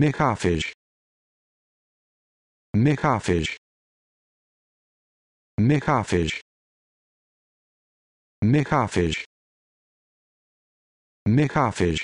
Mechafij. Mechafij. Mechafij. Mechafij. Mechafij.